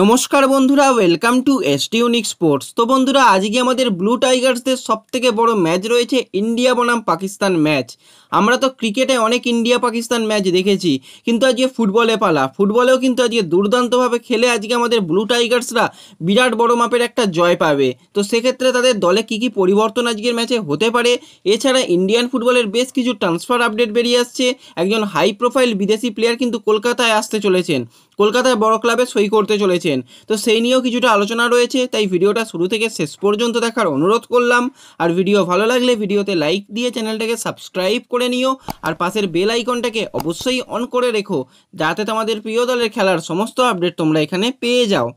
নমস্কার বন্ধুরা welcome to ST unique sports তো বন্ধুরা আজকে আমাদের ব্লু টাইগার্সদের সবথেকে বড় ম্যাচ রয়েছে ইন্ডিয়া বনাম পাকিস্তান ম্যাচ আমরা তো ক্রিকেটে অনেক ইন্ডিয়া পাকিস্তান ম্যাচ দেখেছি কিন্তু আজকে ফুটবলে পালা ফুটবলেও কিন্তু আজকে দুর্দান্তভাবে খেলে আজকে আমাদের ব্লু টাইগার্সরা বিরাট বড় মাপের একটা জয় পাবে তো সেক্ষেত্রে তাদের দলে কি কি পরিবর্তন আজকের ম্যাচে হতে পারে এছাড়া ইন্ডিয়ান ফুটবলের বেশ কিছু ট্রান্সফার আপডেট বেরিয়ে আসছে একজন হাই প্রোফাইল বিদেশি প্লেয়ার কিন্তু কলকাতায় আসতে চলেছেন কলকাতায় বড় ক্লাবে সই করতে চলেছে করেছেন তো সেই নিয়েও কিছুটা আলোচনা রয়েছে তাই ভিডিওটা শুরু থেকে শেষ পর্যন্ত দেখার অনুরোধ করলাম আর ভিডিও ভালো লাগলে ভিডিওতে লাইক দিয়ে চ্যানেলটাকে সাবস্ক্রাইব করে নিও আর পাশের বেল আইকনটাকে অবশ্যই অন করে রেখো যাতে তোমাদের প্রিয় দলের খেলার সমস্ত আপডেট তোমরা এখানে পেয়ে যাও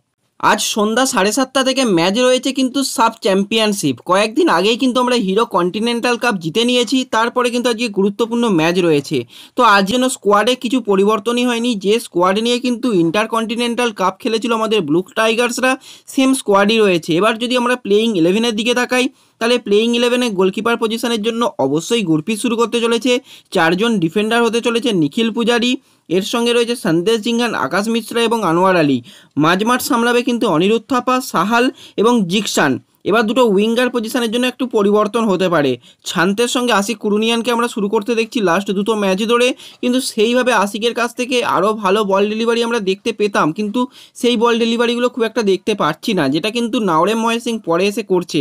আজ সন্ধ্যা সাড়ে সাতটা থেকে ম্যাচ রয়েছে কিন্তু সাব চ্যাম্পিয়নশিপ কয়েকদিন আগেই কিন্তু আমরা হিরো কন্টিনেন্টাল কাপ জিতে নিয়েছি তারপরে কিন্তু আজকে গুরুত্বপূর্ণ ম্যাচ রয়েছে তো আজ যেন স্কোয়াডে কিছু পরিবর্তনই হয়নি যে স্কোয়াড নিয়ে কিন্তু ইন্টার কন্টিনেন্টাল কাপ খেলেছিল আমাদের ব্লু টাইগার্সরা সেম স্কোয়াডই রয়েছে এবার যদি আমরা প্লেয়িং ইলেভেনের দিকে তাকাই তাহলে প্লেয়িং ইলেভেনে গোলকিপার পজিশনের জন্য অবশ্যই গুরপি শুরু করতে চলেছে চারজন ডিফেন্ডার হতে চলেছে নিখিল পূজারি এর সঙ্গে রয়েছে সন্দেশ জিঙ্গান আকাশ মিশ্রা এবং আনোয়ার আলী মাঝমাঠ সামলাবে কিন্তু অনিরুদ্ধ থাপা সাহাল এবং জিকসান এবার দুটো উইঙ্গার পজিশনের জন্য একটু পরিবর্তন হতে পারে ছান্তের সঙ্গে আশিক কুরুনিয়ানকে আমরা শুরু করতে দেখছি লাস্ট দুটো ম্যাচ ধরে কিন্তু সেইভাবে আশিকের কাছ থেকে আরও ভালো বল ডেলিভারি আমরা দেখতে পেতাম কিন্তু সেই বল ডেলিভারিগুলো খুব একটা দেখতে পাচ্ছি না যেটা কিন্তু নাওরে মহেশ সিং পরে এসে করছে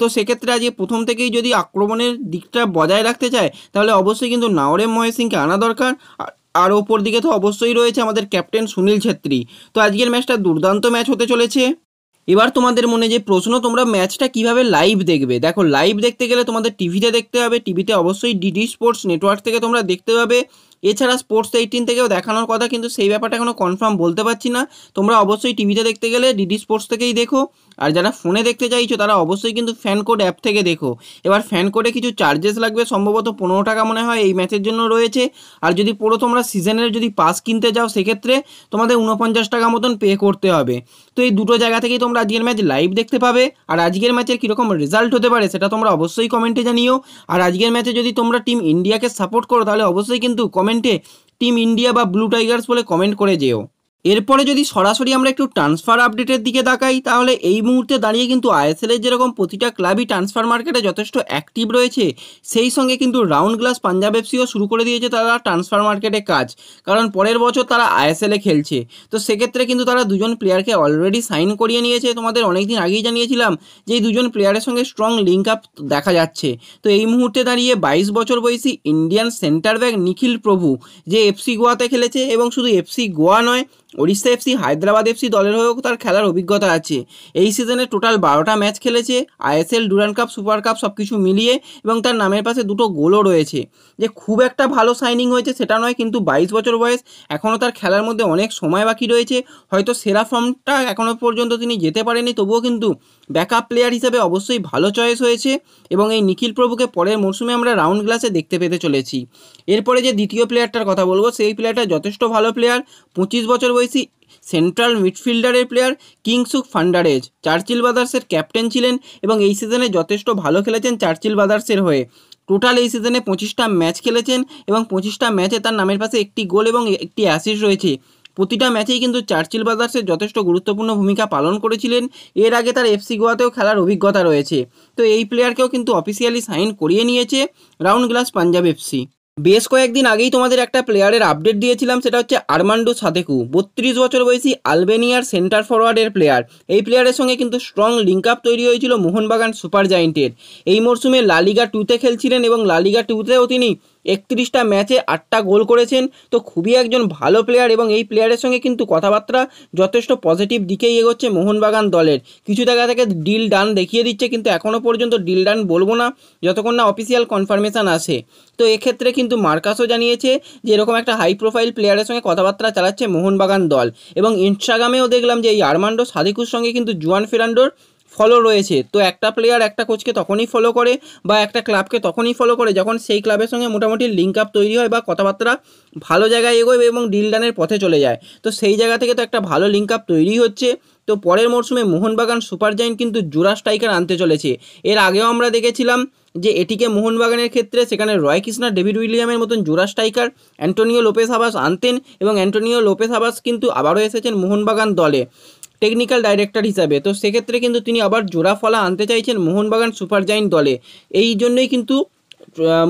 তো সেক্ষেত্রে আজকে প্রথম থেকেই যদি আক্রমণের দিকটা বজায় রাখতে চায় তাহলে অবশ্যই কিন্তু নাওরেম মহেশিংকে আনা দরকার আর ওপর দিকে তো অবশ্যই রয়েছে আমাদের ক্যাপ্টেন সুনীল ছেত্রী তো আজকের ম্যাচটা দুর্দান্ত ম্যাচ হতে চলেছে এবার তোমাদের মনে যে প্রশ্ন তোমরা ম্যাচটা কিভাবে লাইভ দেখবে দেখো লাইভ দেখতে গেলে তোমাদের টিভিতে দেখতে হবে টিভিতে অবশ্যই ডিডি স্পোর্টস নেটওয়ার্ক থেকে তোমরা দেখতে পাবে এছাড়া স্পোর্টস এইটিন থেকেও দেখানোর কথা কিন্তু সেই ব্যাপারটা এখনও কনফার্ম বলতে পারছি না তোমরা অবশ্যই টিভিতে দেখতে গেলে ডিডি স্পোর্টস থেকেই দেখো আর যারা ফোনে দেখতে চাইছো তারা অবশ্যই কিন্তু ফ্যান কোড অ্যাপ থেকে দেখো এবার ফ্যান কোডে কিছু চার্জেস লাগবে সম্ভবত পনেরো টাকা মনে হয় এই ম্যাচের জন্য রয়েছে আর যদি পুরো তোমরা সিজনের যদি পাস কিনতে যাও সেক্ষেত্রে তোমাদের উনপঞ্চাশ টাকা মতন পে করতে হবে তো এই দুটো জায়গা থেকেই তোমরা আজকের ম্যাচ লাইভ দেখতে পাবে আর আজকের ম্যাচের কীরকম রেজাল্ট হতে পারে সেটা তোমরা অবশ্যই কমেন্টে জানিও আর আজকের ম্যাচে যদি তোমরা টিম ইন্ডিয়াকে সাপোর্ট করো তাহলে অবশ্যই কিন্তু কমেন্টে টিম ইন্ডিয়া বা ব্লু টাইগার্স বলে কমেন্ট করে যেও এরপরে যদি সরাসরি আমরা একটু ট্রান্সফার আপডেটের দিকে তাকাই তাহলে এই মুহূর্তে দাঁড়িয়ে কিন্তু এর যেরকম প্রতিটা ক্লাবই ট্রান্সফার মার্কেটে যথেষ্ট অ্যাক্টিভ রয়েছে সেই সঙ্গে কিন্তু রাউন্ড গ্লাস পাঞ্জাব এফসিও শুরু করে দিয়েছে তারা ট্রান্সফার মার্কেটে কাজ কারণ পরের বছর তারা এ খেলছে তো সেক্ষেত্রে কিন্তু তারা দুজন প্লেয়ারকে অলরেডি সাইন করিয়ে নিয়েছে তোমাদের অনেক দিন আগেই জানিয়েছিলাম যে এই দুজন প্লেয়ারের সঙ্গে স্ট্রং লিঙ্ক আপ দেখা যাচ্ছে তো এই মুহূর্তে দাঁড়িয়ে বাইশ বছর বয়সী ইন্ডিয়ান সেন্টার ব্যাক নিখিল প্রভু যে এফসি গোয়াতে খেলেছে এবং শুধু এফসি গোয়া নয় ওড়িশা এফসি হায়দ্রাবাদ এফসি দলের হয়েও তার খেলার অভিজ্ঞতা আছে এই সিজনে টোটাল বারোটা ম্যাচ খেলেছে ISL Durand cup super cup সব কিছু মিলিয়ে এবং তার নামের পাশে দুটো গোলও রয়েছে যে খুব একটা ভালো সাইনিং হয়েছে সেটা নয় কিন্তু বাইশ বছর বয়স এখনও তার খেলার মধ্যে অনেক সময় বাকি রয়েছে হয়তো সেরা ফর্মটা এখনও পর্যন্ত তিনি যেতে পারেনি তবুও কিন্তু ব্যাকআপ প্লেয়ার হিসেবে অবশ্যই ভালো চয়েস হয়েছে এবং এই নিখিল প্রভুকে পরের মরশুমে আমরা রাউন্ড গ্লাসে দেখতে পেতে চলেছি এরপরে যে দ্বিতীয় প্লেয়ারটার কথা বলবো সেই প্লেয়ারটা যথেষ্ট ভালো প্লেয়ার পঁচিশ বছর বয়স বয়সী সেন্ট্রাল মিডফিল্ডারের প্লেয়ার কিংসুক ফান্ডারেজ চার্চিল ব্রাদার্সের ক্যাপ্টেন ছিলেন এবং এই সিজনে যথেষ্ট ভালো খেলেছেন চার্চিল ব্রাদার্সের হয়ে টোটাল এই সিজনে পঁচিশটা ম্যাচ খেলেছেন এবং পঁচিশটা ম্যাচে তার নামের পাশে একটি গোল এবং একটি অ্যাসিস রয়েছে প্রতিটা ম্যাচেই কিন্তু চার্চিল ব্রাদার্সের যথেষ্ট গুরুত্বপূর্ণ ভূমিকা পালন করেছিলেন এর আগে তার এফসি গোয়াতেও খেলার অভিজ্ঞতা রয়েছে তো এই প্লেয়ারকেও কিন্তু অফিসিয়ালি সাইন করিয়ে নিয়েছে রাউন্ড গ্লাস পাঞ্জাব এফসি বেশ কয়েকদিন আগেই তোমাদের একটা প্লেয়ারের আপডেট দিয়েছিলাম সেটা হচ্ছে আর্মান্ডো সাদেকু বত্রিশ বছর বয়সী আলবেনিয়ার সেন্টার ফরওয়ার্ডের প্লেয়ার এই প্লেয়ারের সঙ্গে কিন্তু স্ট্রং লিঙ্ক আপ তৈরি হয়েছিল মোহনবাগান সুপার জায়েন্টের এই মরশুমে লালিগা টুতে খেলছিলেন এবং লালিগা টুতেও তিনি একত্রিশটা ম্যাচে আটটা গোল করেছেন তো খুবই একজন ভালো প্লেয়ার এবং এই প্লেয়ারের সঙ্গে কিন্তু কথাবার্তা যথেষ্ট পজিটিভ দিকেই এগোচ্ছে মোহনবাগান দলের কিছু জায়গা থেকে ডিল ডান দেখিয়ে দিচ্ছে কিন্তু এখনও পর্যন্ত ডিল ডান বলবো না যতক্ষণ না অফিসিয়াল কনফার্মেশান আসে তো এক্ষেত্রে কিন্তু মার্কাসও জানিয়েছে যে এরকম একটা হাই প্রোফাইল প্লেয়ারের সঙ্গে কথাবার্তা চালাচ্ছে মোহনবাগান দল এবং ইনস্টাগ্রামেও দেখলাম যে এই আর্মান্ডো সাদিকুর সঙ্গে কিন্তু জুয়ান ফেরান্ডোর ফলো রয়েছে তো একটা প্লেয়ার একটা কোচকে তখনই ফলো করে বা একটা ক্লাবকে তখনই ফলো করে যখন সেই ক্লাবের সঙ্গে মোটামুটি লিঙ্ক আপ তৈরি হয় বা কথাবার্তা ভালো জায়গায় এগোয় এবং ডিলডানের পথে চলে যায় তো সেই জায়গা থেকে তো একটা ভালো লিঙ্ক আপ তৈরি হচ্ছে তো পরের মরশুমে মোহনবাগান সুপার জায়েন্ট কিন্তু জুরা স্ট্রাইকার আনতে চলেছে এর আগেও আমরা দেখেছিলাম যে এটিকে মোহনবাগানের ক্ষেত্রে সেখানে রয় কৃষ্ণা ডেভিড উইলিয়ামের মতন জুরা স্ট্রাইকার অ্যান্টোনিও লোপেস আবাস আনতেন এবং অ্যান্টোনিও লোপেস আবাস কিন্তু আবারও এসেছেন মোহনবাগান দলে টেকনিক্যাল ডাইরেক্টর হিসাবে তো সেক্ষেত্রে কিন্তু তিনি আবার জোড়া ফলা আনতে চাইছেন মোহনবাগান সুপার জায়েন্ট দলে এই জন্যই কিন্তু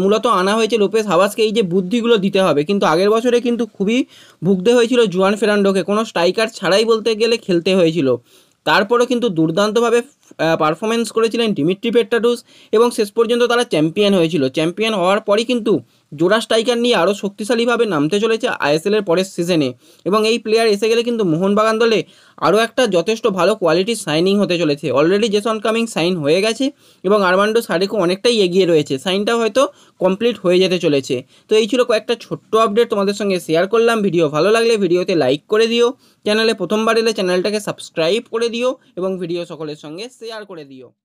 মূলত আনা হয়েছে লোপেশ হাওয়াসকে এই যে বুদ্ধিগুলো দিতে হবে কিন্তু আগের বছরে কিন্তু খুবই ভুগতে হয়েছিল জুয়ান ফেরান্ডোকে কোনো স্ট্রাইকার ছাড়াই বলতে গেলে খেলতে হয়েছিল তারপরও কিন্তু দুর্দান্তভাবে পারফরমেন্স করেছিলেন ডিমিট্রি পেট্টাডুস এবং শেষ পর্যন্ত তারা চ্যাম্পিয়ন হয়েছিল চ্যাম্পিয়ন হওয়ার পরই কিন্তু জোড়া স্ট্রাইকার নিয়ে আরও শক্তিশালীভাবে নামতে চলেছে আইএসএলের পরের সিজনে এবং এই প্লেয়ার এসে গেলে কিন্তু মোহনবাগান দলে আরও একটা যথেষ্ট ভালো কোয়ালিটির সাইনিং হতে চলেছে অলরেডি জেসন কামিং সাইন হয়ে গেছে এবং আরমান্ডো সারেকও অনেকটাই এগিয়ে রয়েছে সাইনটা হয়তো কমপ্লিট হয়ে যেতে চলেছে তো এই ছিল কয়েকটা ছোট্ট আপডেট তোমাদের সঙ্গে শেয়ার করলাম ভিডিও ভালো লাগলে ভিডিওতে লাইক করে দিও চ্যানেলে প্রথমবার এলে চ্যানেলটাকে সাবস্ক্রাইব করে দিও এবং ভিডিও সকলের সঙ্গে শেয়ার করে দিও